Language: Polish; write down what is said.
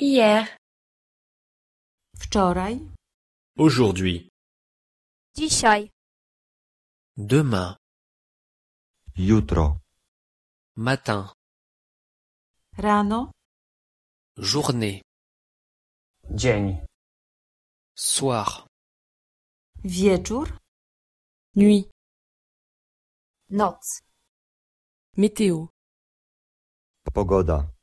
Hier. Wczoraj. Aujourd'hui. Dzisiaj. Demain. Jutro. Matin. Rano. Journée. Dzień. Soir. Wieczór. Nuit. Noc. Météo. Pogoda.